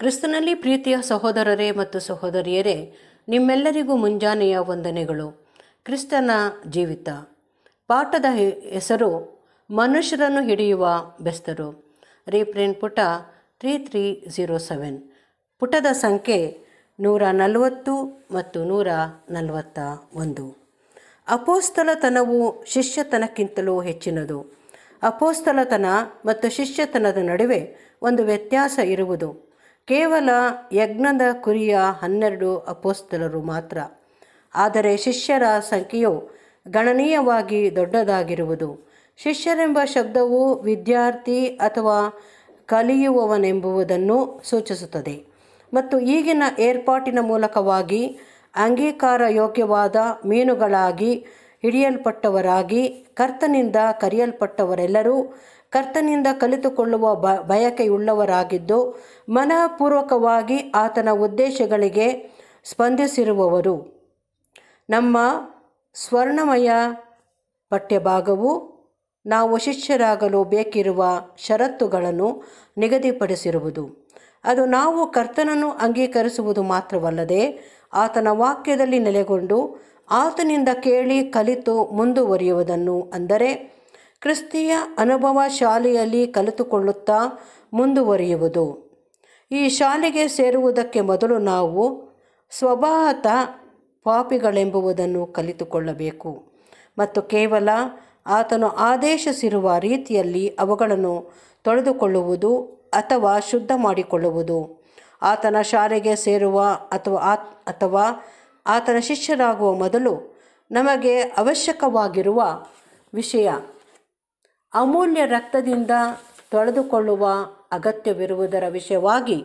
ಕ್ರಿಸ್ತನಲ್ಲಿ ಪ್ರೀತಿಯ ಸಹೋದರರೇ ಮತ್ತು ಸಹೋದರಿಯರೇ ನಿಮ್ಮೆಲ್ಲರಿಗೂ ಮುಂಜಾನೆಯ ವಂದನೆಗಳು ಕ್ರಿಸ್ತನ ಜೀವಿತ ಪಾಠದ ಹೆಸರು ಮನುಷ್ಯರನ್ನು ಹಿಡಿಯುವ ಬೆಸ್ತರು ರೀಪ್ರಿಂಟ್ ಪುಟ ತ್ರೀ ತ್ರೀ ಝೀರೋ ಸೆವೆನ್ ಪುಟದ ಸಂಖ್ಯೆ ನೂರ ನಲವತ್ತು ಮತ್ತು ನೂರ ನಲವತ್ತ ಒಂದು ಅಪೋಸ್ತಲತನವು ಶಿಷ್ಯತನಕ್ಕಿಂತಲೂ ಹೆಚ್ಚಿನದು ಅಪೋಸ್ತಲತನ ಮತ್ತು ಶಿಷ್ಯತನದ ನಡುವೆ ಒಂದು ವ್ಯತ್ಯಾಸ ಇರುವುದು ಕೇವಲ ಯಜ್ಞದ ಕುರಿಯ ಹನ್ನೆರಡು ಅಪೋಸ್ತಲರು ಮಾತ್ರ ಆದರೆ ಶಿಷ್ಯರ ಸಂಖ್ಯೆಯು ಗಣನೀಯವಾಗಿ ದೊಡ್ಡದಾಗಿರುವುದು ಶಿಷ್ಯರೆಂಬ ಶಬ್ದವು ವಿದ್ಯಾರ್ಥಿ ಅಥವಾ ಕಲಿಯುವವನೆಂಬುವುದನ್ನು ಸೂಚಿಸುತ್ತದೆ ಮತ್ತು ಈಗಿನ ಏರ್ಪಾಟಿನ ಮೂಲಕವಾಗಿ ಅಂಗೀಕಾರ ಯೋಗ್ಯವಾದ ಮೀನುಗಳಾಗಿ ಹಿಡಿಯಲ್ಪಟ್ಟವರಾಗಿ ಕರ್ತನಿಂದ ಕರೆಯಲ್ಪಟ್ಟವರೆಲ್ಲರೂ ಕರ್ತನಿಂದ ಕಲಿತುಕೊಳ್ಳುವ ಬ ಬಯಕೆಯುಳ್ಳವರಾಗಿದ್ದು ಮನಃಪೂರ್ವಕವಾಗಿ ಆತನ ಉದ್ದೇಶಗಳಿಗೆ ಸ್ಪಂದಿಸಿರುವವರು ನಮ್ಮ ಸ್ವರ್ಣಮಯ ಪಠ್ಯಭಾಗವು ನಾವು ಶಿಷ್ಯರಾಗಲು ಬೇಕಿರುವ ಷರತ್ತುಗಳನ್ನು ನಿಗದಿಪಡಿಸಿರುವುದು ಅದು ನಾವು ಕರ್ತನನ್ನು ಅಂಗೀಕರಿಸುವುದು ಮಾತ್ರವಲ್ಲದೆ ಆತನ ವಾಕ್ಯದಲ್ಲಿ ನೆಲೆಗೊಂಡು ಆತನಿಂದ ಕೇಳಿ ಕಲಿತು ಮುಂದುವರಿಯುವುದನ್ನು ಅಂದರೆ ಕ್ರಿಸ್ತಿಯ ಅನುಭವ ಶಾಲೆಯಲ್ಲಿ ಕಲಿತುಕೊಳ್ಳುತ್ತಾ ಮುಂದುವರಿಯುವುದು ಈ ಶಾಲೆಗೆ ಸೇರುವುದಕ್ಕೆ ಮೊದಲು ನಾವು ಸ್ವಭಾವತ ಪಾಪಿಗಳೆಂಬುವುದನ್ನು ಕಲಿತುಕೊಳ್ಳಬೇಕು ಮತ್ತು ಕೇವಲ ಆತನು ಆದೇಶಿಸಿರುವ ರೀತಿಯಲ್ಲಿ ಅವುಗಳನ್ನು ತೊಳೆದುಕೊಳ್ಳುವುದು ಅಥವಾ ಶುದ್ಧ ಮಾಡಿಕೊಳ್ಳುವುದು ಆತನ ಶಾಲೆಗೆ ಸೇರುವ ಅಥವಾ ಆತ್ ಅಥವಾ ಆತನ ಶಿಷ್ಯರಾಗುವ ಮೊದಲು ನಮಗೆ ಅವಶ್ಯಕವಾಗಿರುವ ವಿಷಯ ಅಮೂಲ್ಯ ರಕ್ತದಿಂದ ತೊಳೆದುಕೊಳ್ಳುವ ಅಗತ್ಯವಿರುವುದರ ವಿಷಯವಾಗಿ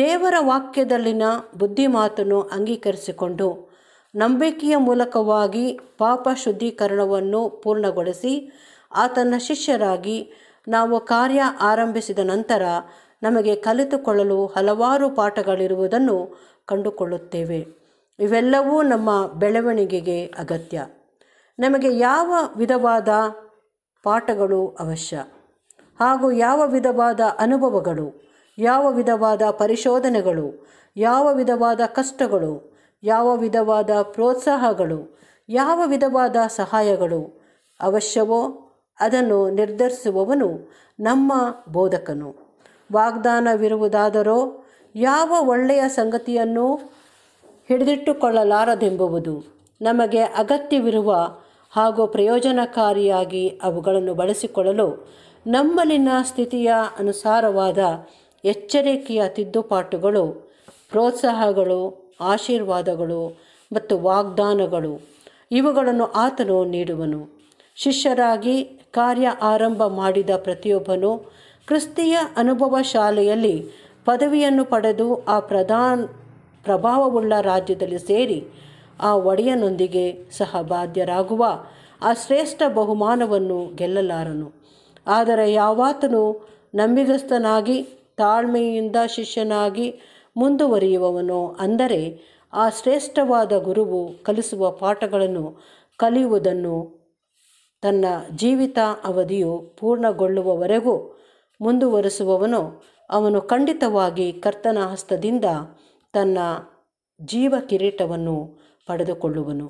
ದೇವರ ವಾಕ್ಯದಲ್ಲಿನ ಬುದ್ಧಿಮಾತನ್ನು ಅಂಗೀಕರಿಸಿಕೊಂಡು ನಂಬಿಕೆಯ ಮೂಲಕವಾಗಿ ಪಾಪ ಶುದ್ಧೀಕರಣವನ್ನು ಪೂರ್ಣಗೊಳಿಸಿ ಆತನ ಶಿಷ್ಯರಾಗಿ ನಾವು ಕಾರ್ಯ ಆರಂಭಿಸಿದ ನಂತರ ನಮಗೆ ಕಲಿತುಕೊಳ್ಳಲು ಹಲವಾರು ಪಾಠಗಳಿರುವುದನ್ನು ಕಂಡುಕೊಳ್ಳುತ್ತೇವೆ ಇವೆಲ್ಲವೂ ನಮ್ಮ ಬೆಳವಣಿಗೆಗೆ ಅಗತ್ಯ ನಮಗೆ ಯಾವ ವಿಧವಾದ ಪಾಠಗಳು ಅವಶ್ಯ ಹಾಗೂ ಯಾವ ವಿಧವಾದ ಅನುಭವಗಳು ಯಾವ ವಿಧವಾದ ಪರಿಶೋಧನೆಗಳು ಯಾವ ವಿಧವಾದ ಕಷ್ಟಗಳು ಯಾವ ವಿಧವಾದ ಪ್ರೋತ್ಸಾಹಗಳು ಯಾವ ವಿಧವಾದ ಸಹಾಯಗಳು ಅವಶ್ಯವೋ ಅದನ್ನು ನಿರ್ಧರಿಸುವವನು ನಮ್ಮ ಬೋಧಕನು ವಾಗ್ದಾನವಿರುವುದಾದರೂ ಯಾವ ಒಳ್ಳೆಯ ಸಂಗತಿಯನ್ನು ಹಿಡಿದಿಟ್ಟುಕೊಳ್ಳಲಾರದೆಂಬುವುದು ನಮಗೆ ಅಗತ್ಯವಿರುವ ಹಾಗೂ ಪ್ರಯೋಜನಕಾರಿಯಾಗಿ ಅವುಗಳನ್ನು ಬಳಸಿಕೊಳ್ಳಲು ನಮ್ಮಲ್ಲಿನ ಸ್ಥಿತಿಯ ಅನುಸಾರವಾದ ಎಚ್ಚರಿಕೆಯ ತಿದ್ದುಪಾಟುಗಳು ಪ್ರೋತ್ಸಾಹಗಳು ಆಶೀರ್ವಾದಗಳು ಮತ್ತು ವಾಗ್ದಾನಗಳು ಇವುಗಳನ್ನು ಆತನು ನೀಡುವನು ಶಿಷ್ಯರಾಗಿ ಕಾರ್ಯ ಆರಂಭ ಮಾಡಿದ ಪ್ರತಿಯೊಬ್ಬನು ಕ್ರಿಸ್ತಿಯ ಅನುಭವ ಶಾಲೆಯಲ್ಲಿ ಪದವಿಯನ್ನು ಪಡೆದು ಆ ಪ್ರಧಾನ್ ಪ್ರಭಾವವುಳ್ಳ ರಾಜ್ಯದಲ್ಲಿ ಸೇರಿ ಆ ಒಡೆಯನೊಂದಿಗೆ ಸಹ ಬಾಧ್ಯರಾಗುವ ಆ ಶ್ರೇಷ್ಠ ಬಹುಮಾನವನ್ನು ಗೆಲ್ಲಲಾರನು ಆದರೆ ಯಾವಾತನು ನಂಬಿಗಸ್ತನಾಗಿ ತಾಳ್ಮೆಯಿಂದ ಶಿಷ್ಯನಾಗಿ ಮುಂದುವರಿಯುವವನು ಅಂದರೆ ಆ ಶ್ರೇಷ್ಠವಾದ ಗುರುವು ಕಲಿಸುವ ಪಾಠಗಳನ್ನು ಕಲಿಯುವುದನ್ನು ತನ್ನ ಜೀವಿತ ಅವಧಿಯು ಪೂರ್ಣಗೊಳ್ಳುವವರೆಗೂ ಮುಂದುವರೆಸುವವನು ಅವನು ಖಂಡಿತವಾಗಿ ಕರ್ತನ ಹಸ್ತದಿಂದ ತನ್ನ ಜೀವ ಕಿರೀಟವನ್ನು ಪಡೆದುಕೊಳ್ಳುವನು